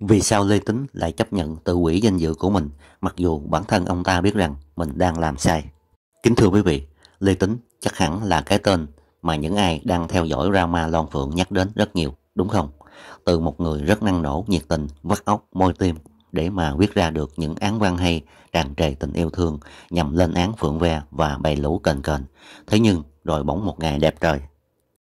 Vì sao Lê Tính lại chấp nhận tự quỷ danh dự của mình mặc dù bản thân ông ta biết rằng mình đang làm sai? Kính thưa quý vị, Lê Tính chắc hẳn là cái tên mà những ai đang theo dõi Rama Lon Phượng nhắc đến rất nhiều, đúng không? Từ một người rất năng nổ, nhiệt tình, vắt óc, môi tim để mà viết ra được những án văn hay tràn trề tình yêu thương nhằm lên án Phượng Ve và bày lũ cền cền. Thế nhưng rồi bỗng một ngày đẹp trời.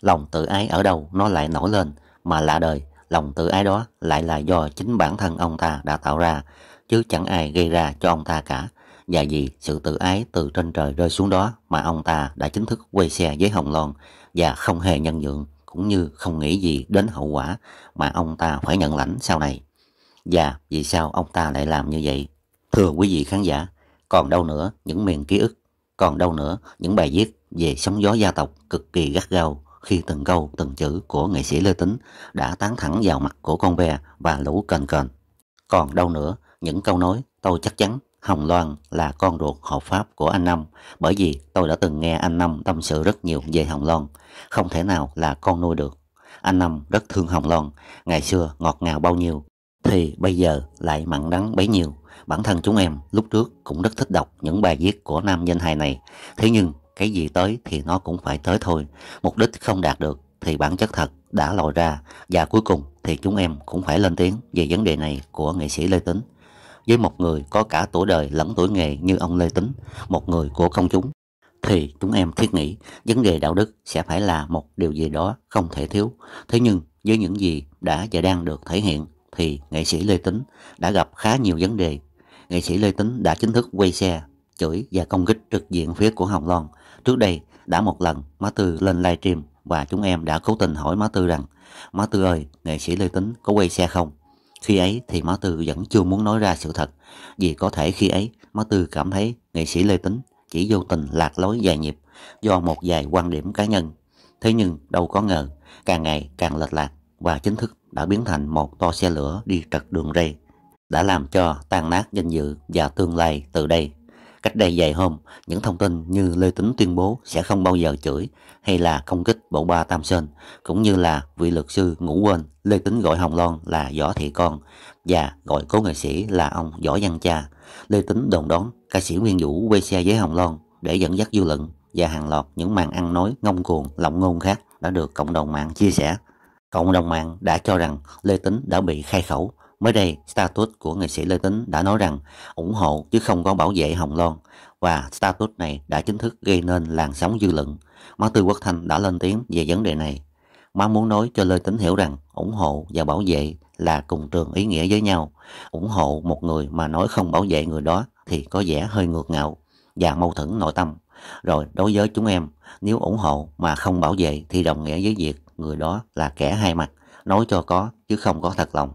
Lòng tự ái ở đâu nó lại nổi lên mà lạ đời lòng tự ái đó lại là do chính bản thân ông ta đã tạo ra, chứ chẳng ai gây ra cho ông ta cả. Và vì sự tự ái từ trên trời rơi xuống đó mà ông ta đã chính thức quay xe với Hồng Loan và không hề nhân nhượng cũng như không nghĩ gì đến hậu quả mà ông ta phải nhận lãnh sau này. Và vì sao ông ta lại làm như vậy? Thưa quý vị khán giả, còn đâu nữa những miền ký ức, còn đâu nữa những bài viết về sóng gió gia tộc cực kỳ gắt gao khi từng câu từng chữ của nghệ sĩ Lê Tính đã tán thẳng vào mặt của con ve và lũ cờn cờn. Còn đâu nữa, những câu nói tôi chắc chắn Hồng Loan là con ruột hợp pháp của anh Năm bởi vì tôi đã từng nghe anh Năm tâm sự rất nhiều về Hồng Loan, không thể nào là con nuôi được. Anh Năm rất thương Hồng Loan, ngày xưa ngọt ngào bao nhiêu thì bây giờ lại mặn đắng bấy nhiêu. Bản thân chúng em lúc trước cũng rất thích đọc những bài viết của nam danh hài này, thế nhưng cái gì tới thì nó cũng phải tới thôi. Mục đích không đạt được thì bản chất thật đã lộ ra và cuối cùng thì chúng em cũng phải lên tiếng về vấn đề này của nghệ sĩ Lê Tính. Với một người có cả tuổi đời lẫn tuổi nghề như ông Lê Tính, một người của công chúng, thì chúng em thiết nghĩ vấn đề đạo đức sẽ phải là một điều gì đó không thể thiếu. Thế nhưng với những gì đã và đang được thể hiện thì nghệ sĩ Lê Tính đã gặp khá nhiều vấn đề. Nghệ sĩ Lê Tính đã chính thức quay xe, chửi và công kích trực diện phía của Hồng Loan Trước đây, đã một lần Má Tư lên livestream và chúng em đã cố tình hỏi Má Tư rằng Má Tư ơi, nghệ sĩ Lê Tính có quay xe không? Khi ấy thì Má Tư vẫn chưa muốn nói ra sự thật vì có thể khi ấy Má Tư cảm thấy nghệ sĩ Lê Tính chỉ vô tình lạc lối dài nhịp do một vài quan điểm cá nhân. Thế nhưng đâu có ngờ, càng ngày càng lệch lạc và chính thức đã biến thành một to xe lửa đi trật đường ray đã làm cho tan nát danh dự và tương lai từ đây Cách đây vài hôm, những thông tin như Lê Tính tuyên bố sẽ không bao giờ chửi hay là công kích bộ ba Tam Sơn, cũng như là vị luật sư ngủ quên Lê Tính gọi Hồng Loan là Võ Thị Con và gọi cố nghệ sĩ là ông Võ Văn Cha. Lê Tính đồn đón ca sĩ Nguyên Vũ quay xe với Hồng Loan để dẫn dắt dư luận và hàng loạt những màn ăn nói ngông cuồng, lộng ngôn khác đã được cộng đồng mạng chia sẻ. Cộng đồng mạng đã cho rằng Lê Tính đã bị khai khẩu Mới đây, status của nghệ sĩ Lê Tính đã nói rằng ủng hộ chứ không có bảo vệ Hồng Loan và status này đã chính thức gây nên làn sóng dư luận. Má Tư Quốc Thanh đã lên tiếng về vấn đề này. Má muốn nói cho Lê Tính hiểu rằng ủng hộ và bảo vệ là cùng trường ý nghĩa với nhau. ủng hộ một người mà nói không bảo vệ người đó thì có vẻ hơi ngược ngạo và mâu thuẫn nội tâm. Rồi đối với chúng em, nếu ủng hộ mà không bảo vệ thì đồng nghĩa với việc người đó là kẻ hai mặt, nói cho có chứ không có thật lòng.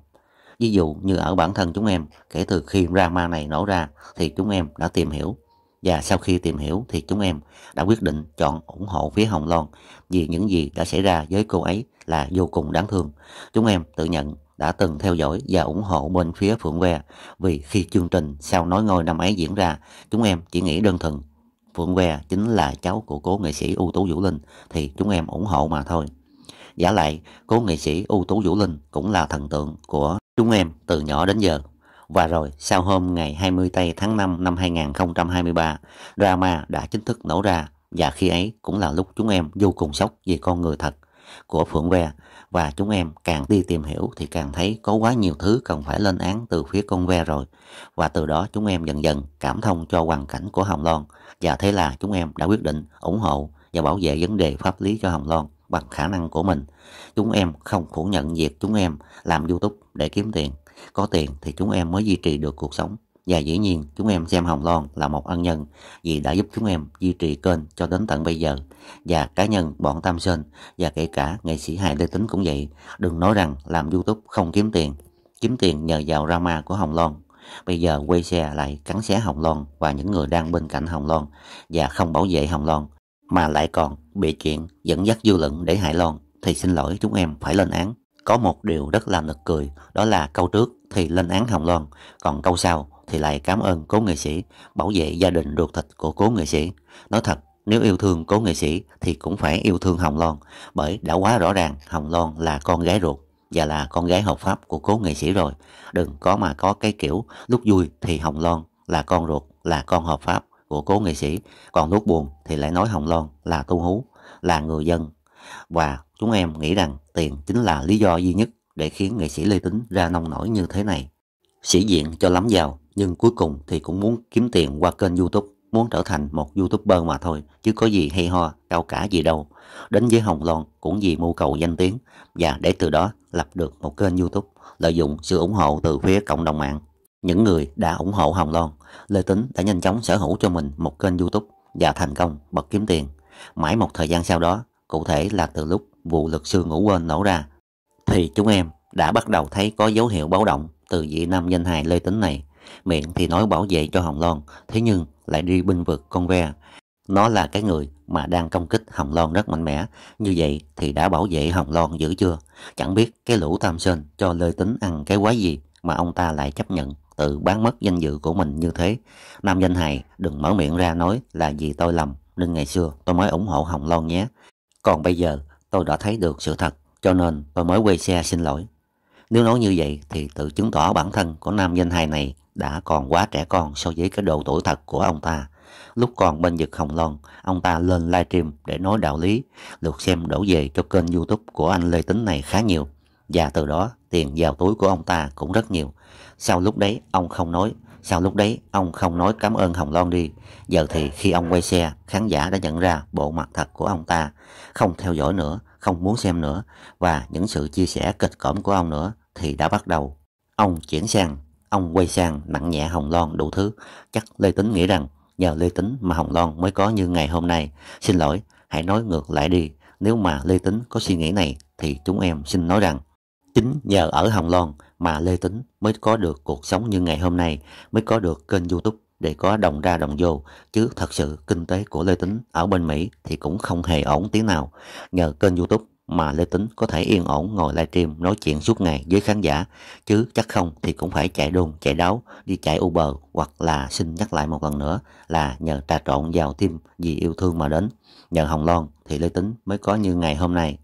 Ví dụ như ở bản thân chúng em, kể từ khi drama này nổ ra thì chúng em đã tìm hiểu. Và sau khi tìm hiểu thì chúng em đã quyết định chọn ủng hộ phía Hồng Loan vì những gì đã xảy ra với cô ấy là vô cùng đáng thương. Chúng em tự nhận đã từng theo dõi và ủng hộ bên phía Phượng Que vì khi chương trình sau nói ngôi năm ấy diễn ra, chúng em chỉ nghĩ đơn thuần Phượng Que chính là cháu của cố nghệ sĩ ưu tú Vũ Linh thì chúng em ủng hộ mà thôi. Giả lại, cố nghệ sĩ ưu tú Vũ Linh cũng là thần tượng của Chúng em từ nhỏ đến giờ. Và rồi, sau hôm ngày 20 tây tháng 5 năm 2023, drama đã chính thức nổ ra và khi ấy cũng là lúc chúng em vô cùng sốc về con người thật của Phượng Ve và chúng em càng đi tìm hiểu thì càng thấy có quá nhiều thứ cần phải lên án từ phía con Ve rồi và từ đó chúng em dần dần cảm thông cho hoàn cảnh của Hồng Loan và thế là chúng em đã quyết định ủng hộ và bảo vệ vấn đề pháp lý cho Hồng Loan bằng khả năng của mình. Chúng em không phủ nhận việc chúng em làm YouTube để kiếm tiền. Có tiền thì chúng em mới duy trì được cuộc sống. Và dĩ nhiên chúng em xem Hồng Loan là một ân nhân vì đã giúp chúng em duy trì kênh cho đến tận bây giờ. Và cá nhân bọn Tam Sơn và kể cả nghệ sĩ hài Lê Tính cũng vậy. Đừng nói rằng làm Youtube không kiếm tiền. Kiếm tiền nhờ vào drama của Hồng Loan. Bây giờ quay xe lại cắn xé Hồng Loan và những người đang bên cạnh Hồng Loan và không bảo vệ Hồng Loan mà lại còn bịa chuyện dẫn dắt dư luận để hại Loan thì xin lỗi chúng em phải lên án. Có một điều rất là nực cười đó là câu trước thì lên án Hồng Loan còn câu sau thì lại cảm ơn cố nghệ sĩ bảo vệ gia đình ruột thịt của cố nghệ sĩ. Nói thật nếu yêu thương cố nghệ sĩ thì cũng phải yêu thương Hồng Loan bởi đã quá rõ ràng Hồng Loan là con gái ruột và là con gái hợp pháp của cố nghệ sĩ rồi. Đừng có mà có cái kiểu lúc vui thì Hồng Loan là con ruột, là con hợp pháp của cố nghệ sĩ còn nút buồn thì lại nói hồng loan là tu hú là người dân và chúng em nghĩ rằng tiền chính là lý do duy nhất để khiến nghệ sĩ lê tính ra nông nổi như thế này sĩ diện cho lắm giàu nhưng cuối cùng thì cũng muốn kiếm tiền qua kênh youtube muốn trở thành một youtuber mà thôi chứ có gì hay ho cao cả gì đâu đến với hồng loan cũng vì mưu cầu danh tiếng và để từ đó lập được một kênh youtube lợi dụng sự ủng hộ từ phía cộng đồng mạng những người đã ủng hộ Hồng Loan, Lê Tính đã nhanh chóng sở hữu cho mình một kênh YouTube và thành công bật kiếm tiền. Mãi một thời gian sau đó, cụ thể là từ lúc vụ luật sư ngủ quên nổ ra, thì chúng em đã bắt đầu thấy có dấu hiệu báo động từ vị nam danh hài Lê Tính này. Miệng thì nói bảo vệ cho Hồng Loan, thế nhưng lại đi binh vực con ve. Nó là cái người mà đang công kích Hồng Loan rất mạnh mẽ. Như vậy thì đã bảo vệ Hồng Loan dữ chưa? Chẳng biết cái lũ tam sơn cho Lê Tính ăn cái quái gì mà ông ta lại chấp nhận tự bán mất danh dự của mình như thế. Nam danh hài đừng mở miệng ra nói là gì tôi lầm nên ngày xưa tôi mới ủng hộ Hồng Loan nhé. Còn bây giờ tôi đã thấy được sự thật cho nên tôi mới quay xe xin lỗi. Nếu nói như vậy thì tự chứng tỏ bản thân của nam danh hài này đã còn quá trẻ con so với cái độ tuổi thật của ông ta. Lúc còn bên vực Hồng Loan, ông ta lên livestream để nói đạo lý, lượt xem đổ về cho kênh youtube của anh Lê Tính này khá nhiều. Và từ đó tiền vào túi của ông ta cũng rất nhiều. Sau lúc đấy ông không nói, sau lúc đấy ông không nói cảm ơn Hồng Loan đi. Giờ thì khi ông quay xe, khán giả đã nhận ra bộ mặt thật của ông ta, không theo dõi nữa, không muốn xem nữa và những sự chia sẻ kịch cỡm của ông nữa thì đã bắt đầu. Ông chuyển sang, ông quay sang nặng nhẹ Hồng Loan đủ thứ. Chắc Lê Tính nghĩ rằng nhờ Lê Tính mà Hồng Loan mới có như ngày hôm nay. Xin lỗi, hãy nói ngược lại đi. Nếu mà Lê Tính có suy nghĩ này thì chúng em xin nói rằng Chính nhờ ở Hồng Loan mà Lê Tính mới có được cuộc sống như ngày hôm nay, mới có được kênh YouTube để có đồng ra đồng vô, chứ thật sự kinh tế của Lê Tính ở bên Mỹ thì cũng không hề ổn tí nào. Nhờ kênh YouTube mà Lê Tính có thể yên ổn ngồi livestream nói chuyện suốt ngày với khán giả, chứ chắc không thì cũng phải chạy đôn, chạy đáo, đi chạy Uber hoặc là xin nhắc lại một lần nữa là nhờ trà trộn vào tim vì yêu thương mà đến. Nhờ Hồng Loan thì Lê Tính mới có như ngày hôm nay.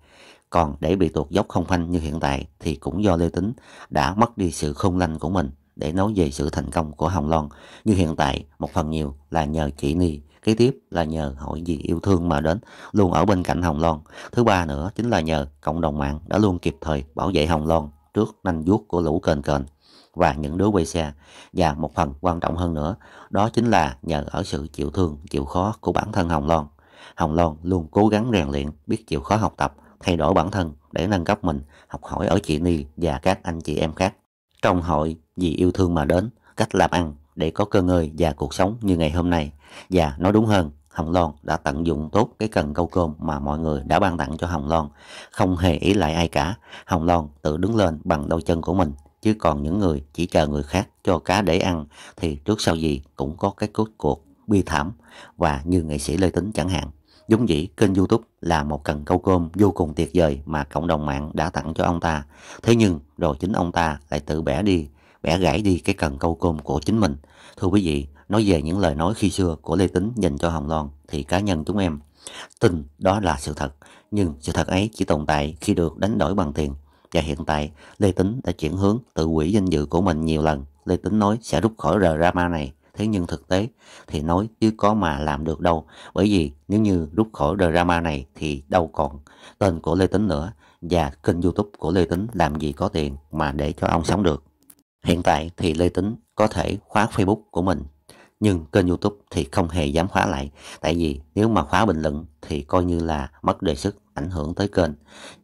Còn để bị tuột dốc không phanh như hiện tại thì cũng do Lê Tính đã mất đi sự khôn lanh của mình để nói về sự thành công của Hồng Loan. Như hiện tại, một phần nhiều là nhờ chị Ni, kế tiếp là nhờ hội gì yêu thương mà đến, luôn ở bên cạnh Hồng Loan. Thứ ba nữa chính là nhờ cộng đồng mạng đã luôn kịp thời bảo vệ Hồng Loan trước nanh vuốt của lũ kền kền và những đứa quay xe. Và một phần quan trọng hơn nữa, đó chính là nhờ ở sự chịu thương, chịu khó của bản thân Hồng Loan. Hồng Loan luôn cố gắng rèn luyện, biết chịu khó học tập, thay đổi bản thân để nâng cấp mình, học hỏi ở chị Ni và các anh chị em khác. Trong hội vì yêu thương mà đến, cách làm ăn để có cơ ngơi và cuộc sống như ngày hôm nay. Và nói đúng hơn, Hồng Loan đã tận dụng tốt cái cần câu cơm mà mọi người đã ban tặng cho Hồng Loan. Không hề ý lại ai cả, Hồng Loan tự đứng lên bằng đôi chân của mình. Chứ còn những người chỉ chờ người khác cho cá để ăn thì trước sau gì cũng có cái cốt cuộc bi thảm và như nghệ sĩ Lê Tính chẳng hạn. Đúng vậy, kênh YouTube là một cần câu cơm vô cùng tuyệt vời mà cộng đồng mạng đã tặng cho ông ta. Thế nhưng, rồi chính ông ta lại tự bẻ đi, bẻ gãy đi cái cần câu cơm của chính mình. Thưa quý vị, nói về những lời nói khi xưa của Lê Tính dành cho Hồng Loan thì cá nhân chúng em tin đó là sự thật. Nhưng sự thật ấy chỉ tồn tại khi được đánh đổi bằng tiền. Và hiện tại, Lê Tính đã chuyển hướng tự quỷ danh dự của mình nhiều lần. Lê Tính nói sẽ rút khỏi rờ drama này thế nhưng thực tế thì nói chứ có mà làm được đâu. Bởi vì nếu như rút khỏi drama này thì đâu còn tên của Lê Tính nữa và kênh youtube của Lê Tính làm gì có tiền mà để cho ông sống được. Hiện tại thì Lê Tính có thể khóa Facebook của mình nhưng kênh youtube thì không hề dám khóa lại tại vì nếu mà khóa bình luận thì coi như là mất đề sức ảnh hưởng tới kênh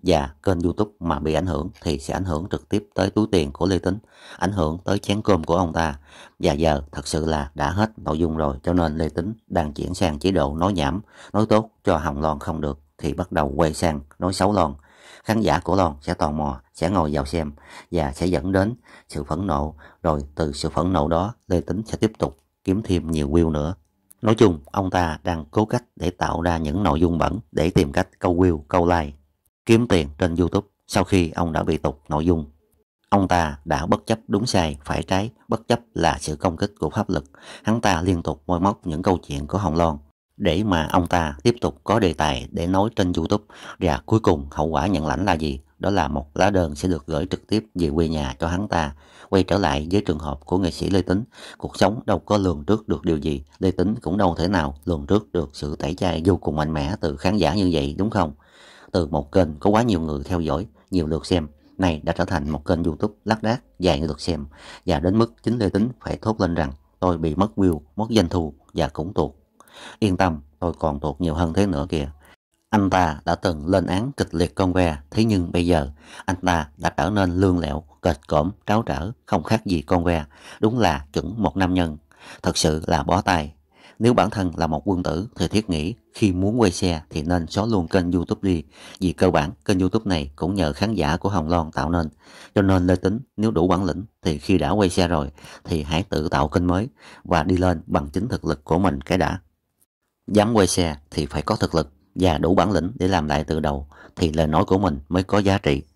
và kênh youtube mà bị ảnh hưởng thì sẽ ảnh hưởng trực tiếp tới túi tiền của lê tính ảnh hưởng tới chén cơm của ông ta và giờ thật sự là đã hết nội dung rồi cho nên lê tính đang chuyển sang chế độ nói nhảm nói tốt cho hồng loan không được thì bắt đầu quay sang nói xấu lon khán giả của lon sẽ tò mò sẽ ngồi vào xem và sẽ dẫn đến sự phẫn nộ rồi từ sự phẫn nộ đó lê tính sẽ tiếp tục kiếm thêm nhiều view nữa. Nói chung, ông ta đang cố cách để tạo ra những nội dung bẩn để tìm cách câu view, câu like, kiếm tiền trên YouTube sau khi ông đã bị tụt nội dung. Ông ta đã bất chấp đúng sai, phải trái, bất chấp là sự công kích của pháp luật. Hắn ta liên tục môi móc những câu chuyện của Hồng Loan để mà ông ta tiếp tục có đề tài để nói trên YouTube và cuối cùng hậu quả nhận lãnh là gì? đó là một lá đơn sẽ được gửi trực tiếp về quê nhà cho hắn ta. Quay trở lại với trường hợp của nghệ sĩ Lê Tính, cuộc sống đâu có lường trước được điều gì, Lê Tính cũng đâu thể nào lường trước được sự tẩy chay vô cùng mạnh mẽ từ khán giả như vậy đúng không? Từ một kênh có quá nhiều người theo dõi, nhiều lượt xem, này đã trở thành một kênh YouTube lác đác dài lượt xem và đến mức chính Lê Tính phải thốt lên rằng tôi bị mất view, mất doanh thu và cũng tuột. Yên tâm, tôi còn tuột nhiều hơn thế nữa kìa. Anh ta đã từng lên án kịch liệt con ve thế nhưng bây giờ anh ta đã trở nên lương lẹo, kịch cỡm, tráo trở, không khác gì con ve Đúng là chuẩn một nam nhân, thật sự là bó tay. Nếu bản thân là một quân tử thì thiết nghĩ khi muốn quay xe thì nên xóa luôn kênh youtube đi Vì cơ bản kênh youtube này cũng nhờ khán giả của Hồng Loan tạo nên Cho nên Lê Tính nếu đủ bản lĩnh thì khi đã quay xe rồi thì hãy tự tạo kênh mới Và đi lên bằng chính thực lực của mình cái đã Dám quay xe thì phải có thực lực và đủ bản lĩnh để làm lại từ đầu thì lời nói của mình mới có giá trị